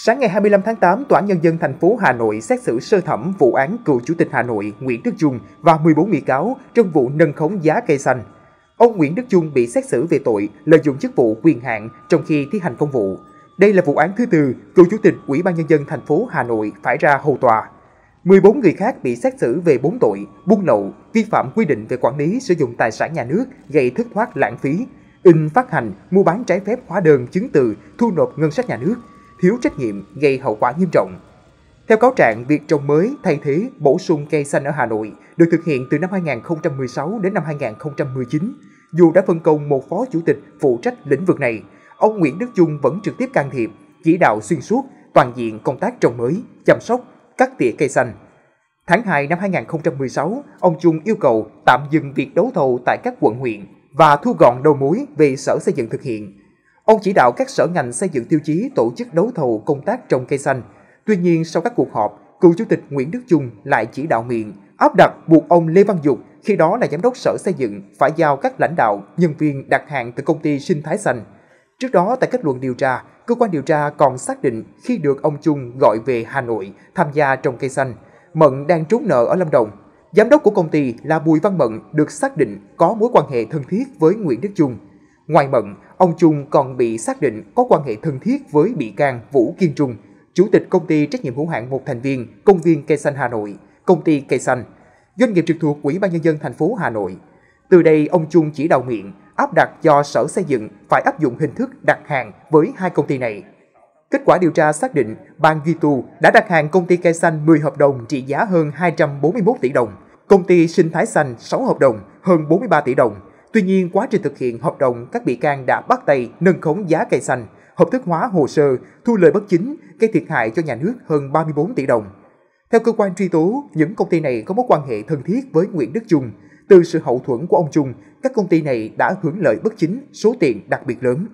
Sáng ngày 25 tháng 8, Tòa án Nhân dân thành phố Hà Nội xét xử sơ thẩm vụ án cựu Chủ tịch Hà Nội Nguyễn Đức Dung và 14 bị cáo trong vụ nâng khống giá cây xanh. Ông Nguyễn Đức Dung bị xét xử về tội lợi dụng chức vụ quyền hạn trong khi thi hành công vụ. Đây là vụ án thứ tư cựu Chủ tịch Ủy ban Nhân dân thành phố Hà Nội phải ra hầu tòa. 14 người khác bị xét xử về 4 tội buôn lậu, vi phạm quy định về quản lý sử dụng tài sản nhà nước gây thất thoát lãng phí, in phát hành, mua bán trái phép hóa đơn chứng từ, thu nộp ngân sách nhà nước – thiếu trách nhiệm gây hậu quả nghiêm trọng. Theo cáo trạng, việc trồng mới, thay thế, bổ sung cây xanh ở Hà Nội được thực hiện từ năm 2016 đến năm 2019. Dù đã phân công một phó chủ tịch phụ trách lĩnh vực này, ông Nguyễn Đức Chung vẫn trực tiếp can thiệp, chỉ đạo xuyên suốt toàn diện công tác trồng mới, chăm sóc, cắt tỉa cây xanh. Tháng 2 năm 2016, ông Chung yêu cầu tạm dừng việc đấu thầu tại các quận huyện và thu gọn đầu mối về Sở Xây dựng thực hiện Ông chỉ đạo các sở ngành xây dựng tiêu chí tổ chức đấu thầu công tác trồng cây xanh. Tuy nhiên, sau các cuộc họp, cựu chủ tịch Nguyễn Đức Chung lại chỉ đạo miệng áp đặt buộc ông Lê Văn Dục, khi đó là giám đốc sở xây dựng, phải giao các lãnh đạo, nhân viên đặt hàng từ công ty Sinh Thái Xanh. Trước đó, tại kết luận điều tra, cơ quan điều tra còn xác định khi được ông Chung gọi về Hà Nội tham gia trồng cây xanh, Mận đang trốn nợ ở Lâm Đồng. Giám đốc của công ty là Bùi Văn Mận được xác định có mối quan hệ thân thiết với Nguyễn Đức Chung. Ngoài Mận, ông Trung còn bị xác định có quan hệ thân thiết với bị can Vũ Kiên Trung, chủ tịch công ty trách nhiệm hữu hạn một thành viên công viên cây xanh Hà Nội, công ty cây xanh, doanh nghiệp trực thuộc Ủy ban nhân dân thành phố Hà Nội. Từ đây ông Trung chỉ đạo miệng áp đặt cho Sở Xây dựng phải áp dụng hình thức đặt hàng với hai công ty này. Kết quả điều tra xác định Ban Duy Tu đã đặt hàng công ty cây xanh 10 hợp đồng trị giá hơn 241 tỷ đồng, công ty Sinh Thái Xanh 6 hợp đồng hơn 43 tỷ đồng, Tuy nhiên, quá trình thực hiện hợp đồng, các bị can đã bắt tay nâng khống giá cây xanh, hợp thức hóa hồ sơ, thu lời bất chính, gây thiệt hại cho nhà nước hơn 34 tỷ đồng. Theo cơ quan truy tố, những công ty này có mối quan hệ thân thiết với Nguyễn Đức Trung. Từ sự hậu thuẫn của ông Trung, các công ty này đã hưởng lợi bất chính số tiền đặc biệt lớn.